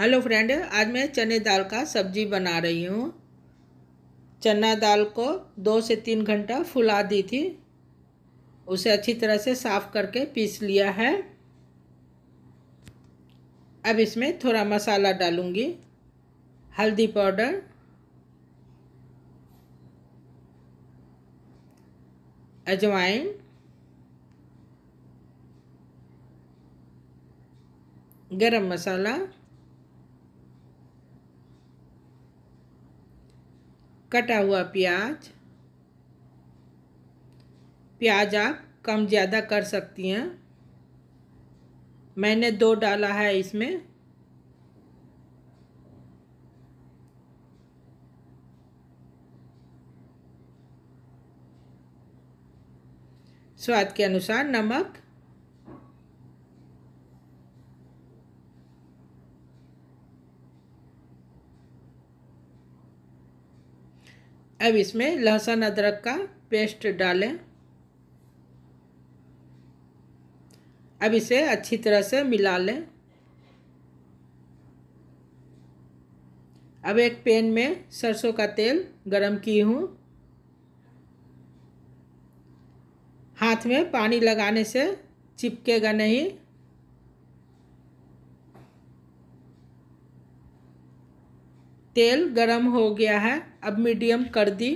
hello friend आज मैं चने दाल का सब्जी बना रही हूँ चना दाल को दो से तीन घंटा फुला दी थी उसे अच्छी तरह से साफ़ करके पीस लिया है अब इसमें थोड़ा मसाला डालूँगी हल्दी पाउडर अजवाइन गरम मसाला कटा हुआ प्याज प्याज आप कम ज़्यादा कर सकती हैं मैंने दो डाला है इसमें स्वाद के अनुसार नमक अब इसमें लहसुन अदरक का पेस्ट डालें अब इसे अच्छी तरह से मिला लें अब एक पैन में सरसों का तेल गरम की हूँ हाथ में पानी लगाने से चिपकेगा नहीं तेल गरम हो गया है अब मीडियम कर दी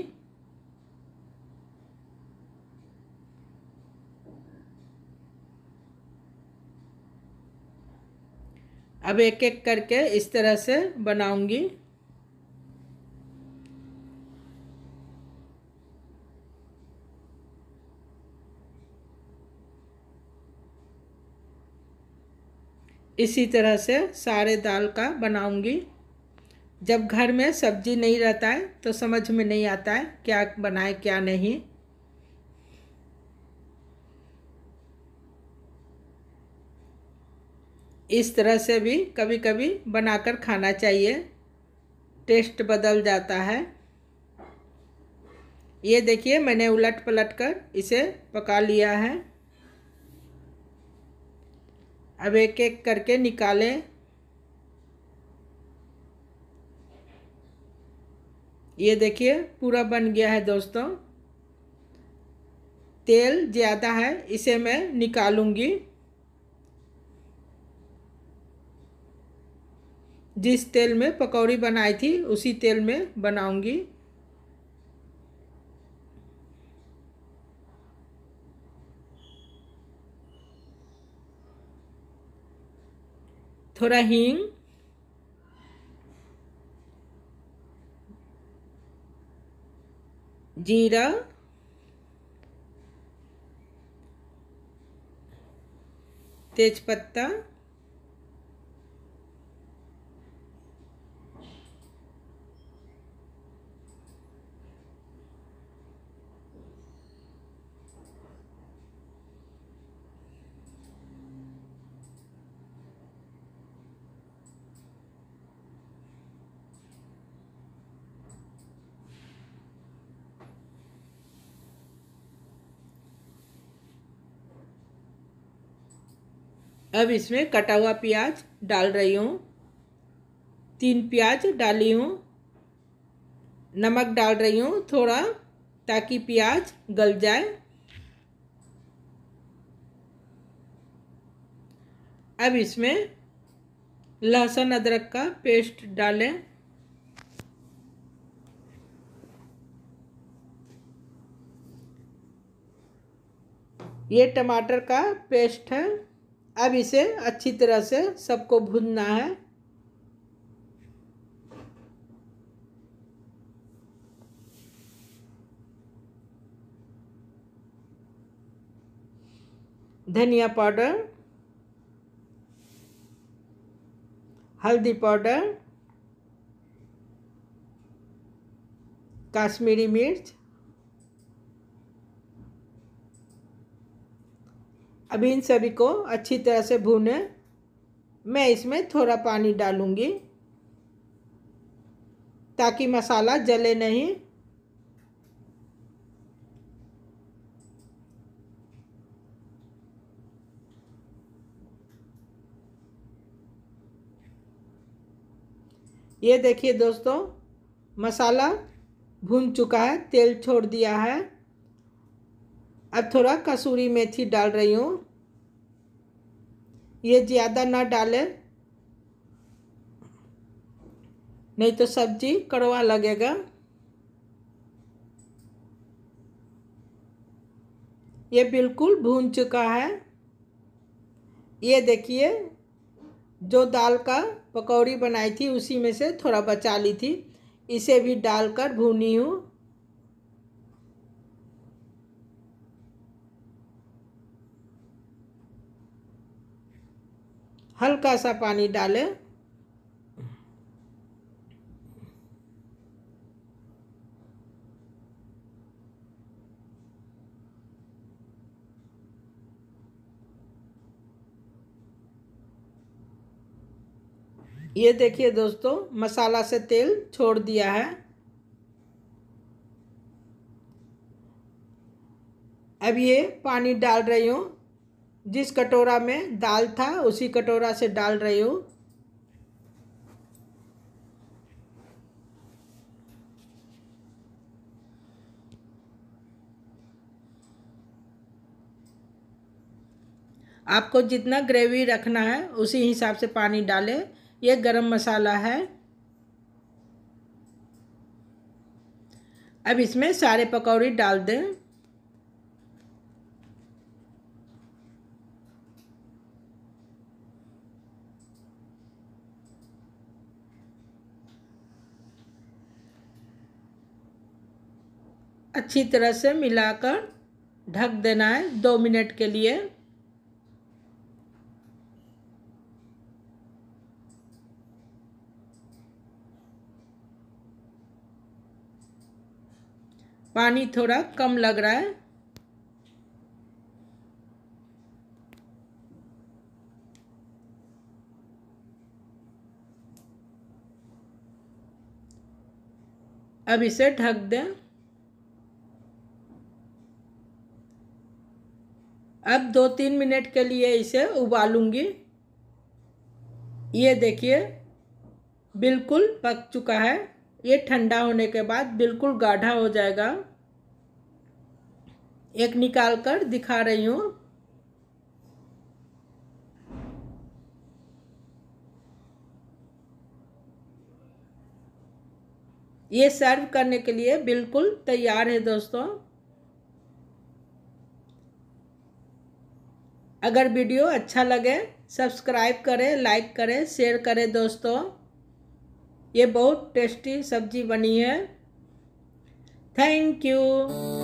अब एक एक करके इस तरह से बनाऊंगी इसी तरह से सारे दाल का बनाऊंगी जब घर में सब्जी नहीं रहता है तो समझ में नहीं आता है क्या बनाए क्या नहीं इस तरह से भी कभी कभी बनाकर खाना चाहिए टेस्ट बदल जाता है ये देखिए मैंने उलट पलट कर इसे पका लिया है अब एक एक करके निकालें ये देखिए पूरा बन गया है दोस्तों तेल ज़्यादा है इसे मैं निकालूंगी जिस तेल में पकौड़ी बनाई थी उसी तेल में बनाऊंगी थोड़ा हींग जीरा तेजपत्ता अब इसमें कटा हुआ प्याज डाल रही हूँ तीन प्याज डाली हूँ नमक डाल रही हूँ थोड़ा ताकि प्याज गल जाए अब इसमें लहसुन अदरक का पेस्ट डालें ये टमाटर का पेस्ट है अब इसे अच्छी तरह से सबको भूनना है धनिया पाउडर हल्दी पाउडर काश्मीरी मिर्च अभी इन सभी को अच्छी तरह से भूने मैं इसमें थोड़ा पानी डालूँगी ताकि मसाला जले नहीं ये देखिए दोस्तों मसाला भून चुका है तेल छोड़ दिया है अब थोड़ा कसूरी मेथी डाल रही हूँ ये ज़्यादा ना डालें नहीं तो सब्जी कड़वा लगेगा ये बिल्कुल भून चुका है ये देखिए जो दाल का पकौड़ी बनाई थी उसी में से थोड़ा बचा ली थी इसे भी डालकर भूनी हूँ हल्का सा पानी डालें ये देखिए दोस्तों मसाला से तेल छोड़ दिया है अब ये पानी डाल रही हूँ जिस कटोरा में दाल था उसी कटोरा से डाल रही हूँ आपको जितना ग्रेवी रखना है उसी हिसाब से पानी डालें ये गरम मसाला है अब इसमें सारे पकौड़ी डाल दें अच्छी तरह से मिलाकर ढक देना है दो मिनट के लिए पानी थोड़ा कम लग रहा है अब इसे ढक दें अब दो तीन मिनट के लिए इसे उबालूंगी ये देखिए बिल्कुल पक चुका है ये ठंडा होने के बाद बिल्कुल गाढ़ा हो जाएगा एक निकाल कर दिखा रही हूँ ये सर्व करने के लिए बिल्कुल तैयार है दोस्तों अगर वीडियो अच्छा लगे सब्सक्राइब करें लाइक करें शेयर करें दोस्तों ये बहुत टेस्टी सब्जी बनी है थैंक यू